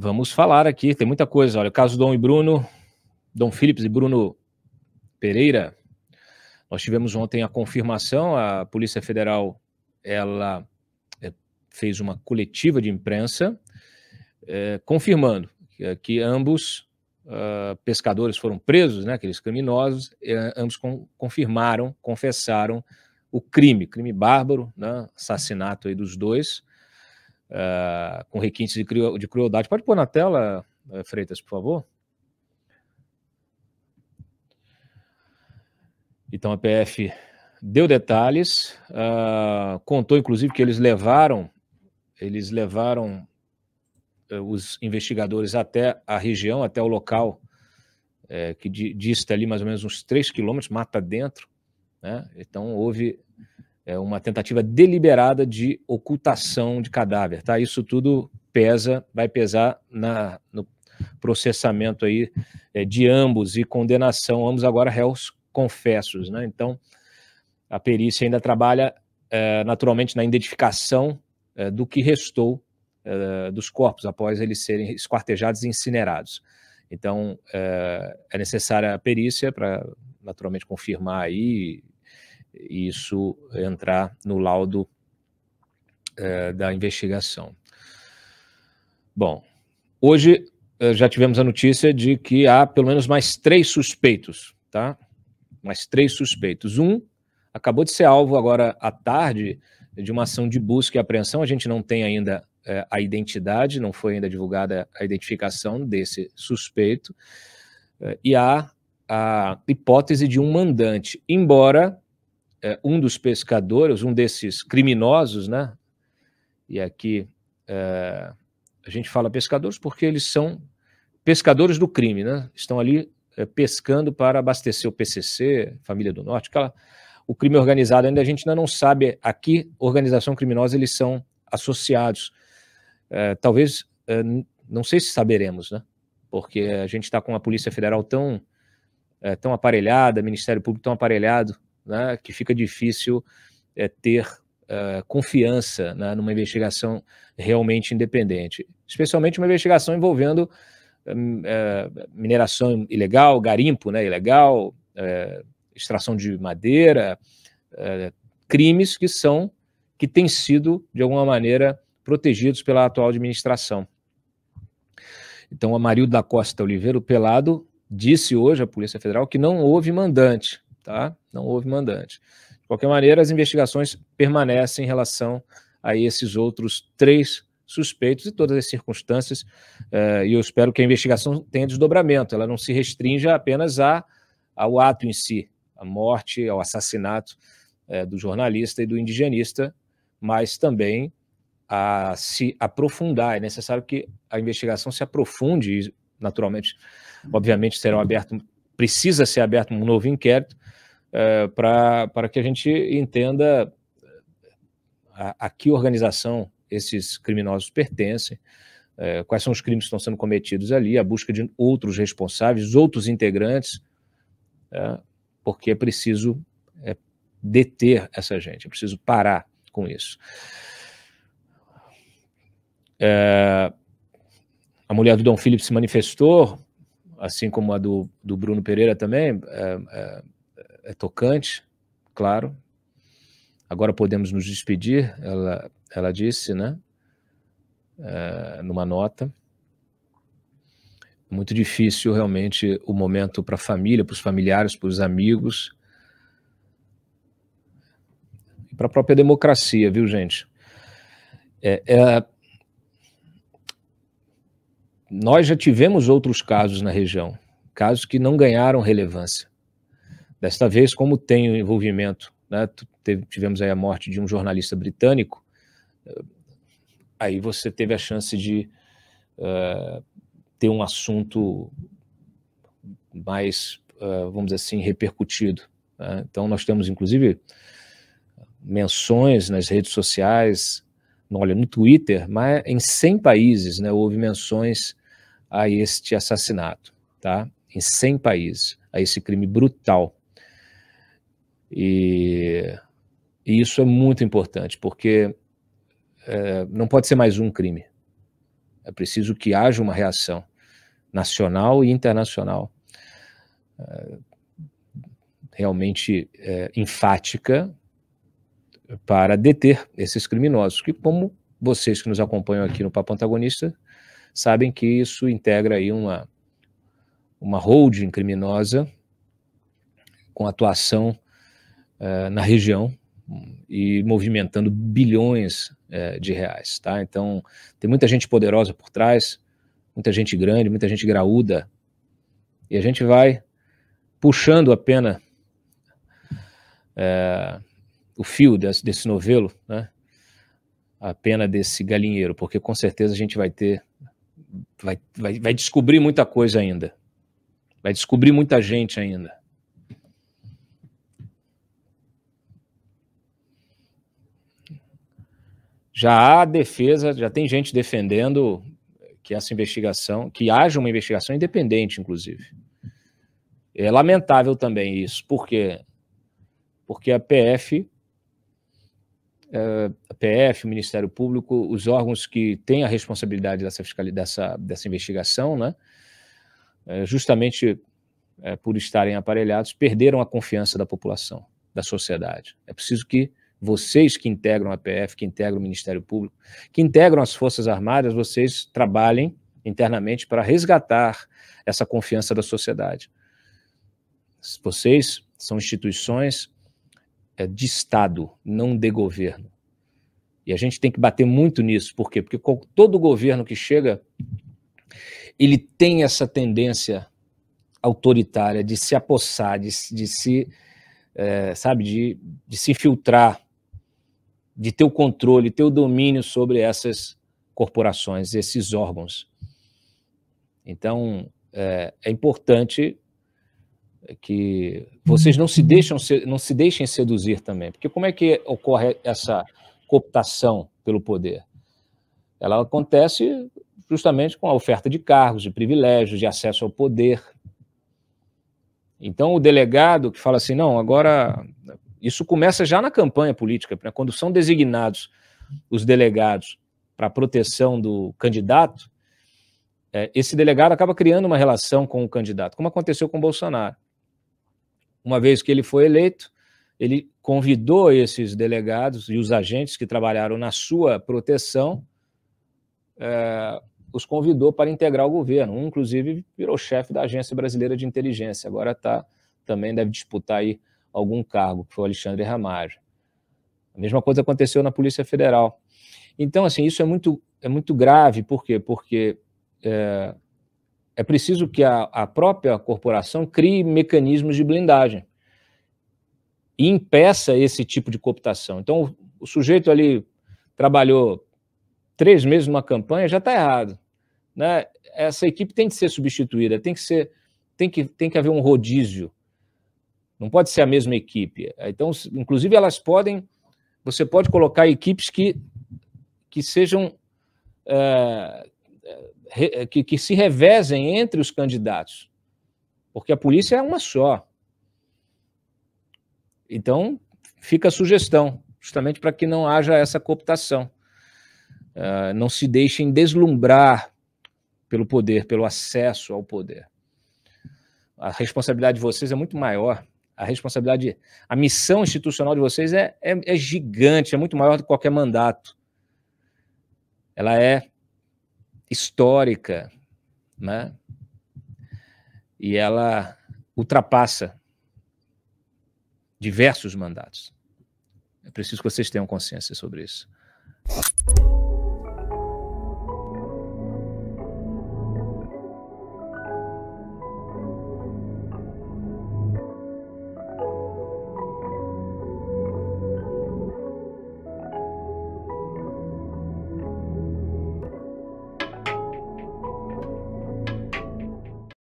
Vamos falar aqui, tem muita coisa. Olha, o caso Dom e Bruno, Dom Phillips e Bruno Pereira. Nós tivemos ontem a confirmação, a Polícia Federal ela eh, fez uma coletiva de imprensa é, confirmando que, eh, que ambos uh, pescadores foram presos, né, aqueles criminosos, é, ambos com, confirmaram, confessaram o crime, crime bárbaro, né, assassinato aí dos dois uh, com requintes de, cru, de, crueldade. Pode pôr na tela, eh, Freitas, por favor? Então a PF deu detalhes, uh, contou inclusive que eles levaram, eles levaram eh, os investigadores até a região, até o local eh, que dista ali mais ou menos uns 3 quilômetros, mata dentro. Né? Então houve é uma tentativa deliberada de ocultação de cadáver, tá? Isso tudo pesa, vai pesar na, no processamento aí é, de ambos e condenação, ambos agora réus confessos, né? Então, a perícia ainda trabalha é, naturalmente na identificação é, do que restou é, dos corpos após eles serem esquartejados e incinerados. Então, é, é necessária a perícia para naturalmente confirmar aí isso entrar no laudo é, da investigação. Bom, hoje eh, já tivemos a notícia de que há pelo menos mais três suspeitos, tá? Mais três suspeitos. Um acabou de ser alvo agora à tarde de uma ação de busca e apreensão. A gente não tem ainda é, a identidade, não foi ainda divulgada a identificação desse suspeito. É, e há a hipótese de um mandante, embora é, um dos pescadores, um desses criminosos, né? E aqui é, a gente fala pescadores porque eles são pescadores do crime, né? Estão ali é, pescando para abastecer o PCC, Família do Norte, aquela, o crime organizado. Ainda a gente ainda não sabe a que organização criminosa eles são associados. É, talvez, é, não sei se saberemos, né? Porque a gente está com a Polícia Federal tão, é, tão aparelhada, Ministério Público tão aparelhado, né, que fica difícil é, ter uh, confiança né, numa investigação realmente independente, especialmente uma investigação envolvendo uh, mineração ilegal, garimpo né, ilegal, uh, extração de madeira, crimes que são que têm sido de alguma maneira protegidos pela atual administração. Então, a Marildo da Costa Oliveira, o Pelado, disse hoje à Polícia Federal que não houve mandante tá? Não houve mandante. De qualquer maneira, as investigações permanecem em relação a esses outros três suspeitos e todas as circunstâncias, eh, e eu espero que a investigação tenha desdobramento, ela não se restrinja apenas a, ao ato em si, à morte, ao assassinato eh, do jornalista e do indigenista, mas também a se aprofundar. É necessário que a investigação se aprofunde, naturalmente, obviamente serão abertos precisa ser aberto um novo inquérito é, para que a gente entenda é, a, a, que organização esses criminosos pertencem, é, quais são os crimes que estão sendo cometidos ali, a busca de outros responsáveis, outros integrantes, é, porque é preciso é, deter essa gente, é preciso parar com isso. É, a mulher do Dom Felipe se manifestou, assim como a do, do Bruno Pereira também, é, é, é tocante, claro. Agora podemos nos despedir, ela, ela disse, né? É, numa nota. Muito difícil realmente o momento para a família, para os familiares, para os amigos. E para a própria democracia, viu, gente? É, é, nós já tivemos outros casos na região, casos que não ganharam relevância. Desta vez, como tem o envolvimento, né, tivemos aí a morte de um jornalista britânico, eh, aí você teve a chance de uh, ter um assunto mais, uh, vamos dizer assim, repercutido. Né? Então, nós temos, inclusive, menções nas redes sociais, olha, no Twitter, mas em 100 países né, houve menções a este assassinato, tá? Em 100 países, a esse crime brutal. E, e isso é muito importante, porque é, não pode ser mais um crime. É preciso que haja uma reação nacional e internacional é, realmente é, enfática para deter esses criminosos, que, como vocês que nos acompanham aqui no Papo Antagonista sabem que isso integra aí uma, uma holding criminosa com atuação uh, na região e movimentando bilhões uh, de reais, tá? Então, tem muita gente poderosa por trás, muita gente grande, muita gente graúda, e a gente vai puxando a pena, uh, o fio desse, desse novelo, né? A pena desse galinheiro, porque com certeza a gente vai ter vai, vai, vai descobrir muita coisa ainda. Vai descobrir muita gente ainda. Já há defesa, já tem gente defendendo que essa investigação, que haja uma investigação independente, inclusive. É lamentável também isso, porque porque a PF eh, a PF, o Ministério Público, os órgãos que têm a responsabilidade dessa, dessa, dessa investigação, né, eh, justamente eh, por estarem aparelhados, perderam a confiança da população, da sociedade. É preciso que vocês que integram a PF, que integram o Ministério Público, que integram as Forças Armadas, vocês trabalhem internamente para resgatar essa confiança da sociedade. Vocês são instituições é de Estado, não de governo. E a gente tem que bater muito nisso, por quê? Porque todo governo que chega, ele tem essa tendência autoritária de se apossar, de, de se, é, sabe, de, de se infiltrar, de ter o controle, ter o domínio sobre essas corporações, esses órgãos. Então, é, é importante é que vocês não se uhum. deixam não se deixem seduzir também, porque como é que ocorre essa cooptação pelo poder? Ela acontece justamente com a oferta de cargos, de privilégios, de acesso ao poder. Então o delegado que fala assim, não, agora isso começa já na campanha política, né? quando são designados os delegados para a proteção do candidato, é, esse delegado acaba criando uma relação com o candidato, como aconteceu com Bolsonaro uma vez que ele foi eleito, ele convidou esses delegados e os agentes que trabalharam na sua proteção, é, os convidou para integrar o governo. Um, inclusive, virou chefe da Agência Brasileira de Inteligência, agora tá, também deve disputar aí algum cargo, que foi o Alexandre Ramalho. A mesma coisa aconteceu na Polícia Federal. Então, assim, isso é muito, é muito grave, por quê? Porque é, é preciso que a, a própria corporação crie mecanismos de blindagem e impeça esse tipo de cooptação. Então, o, o sujeito ali trabalhou três meses numa campanha, já está errado. Né? Essa equipe tem que ser substituída, tem que, ser, tem, que, tem que haver um rodízio. Não pode ser a mesma equipe. Então, inclusive, elas podem. Você pode colocar equipes que, que sejam. É, que, que se revezem entre os candidatos, porque a polícia é uma só. Então, fica a sugestão, justamente para que não haja essa cooptação. Uh, não se deixem deslumbrar pelo poder, pelo acesso ao poder. A responsabilidade de vocês é muito maior. A responsabilidade, a missão institucional de vocês é, é, é gigante, é muito maior do que qualquer mandato. Ela é histórica, né? E ela ultrapassa diversos mandatos. É preciso que vocês tenham consciência sobre isso.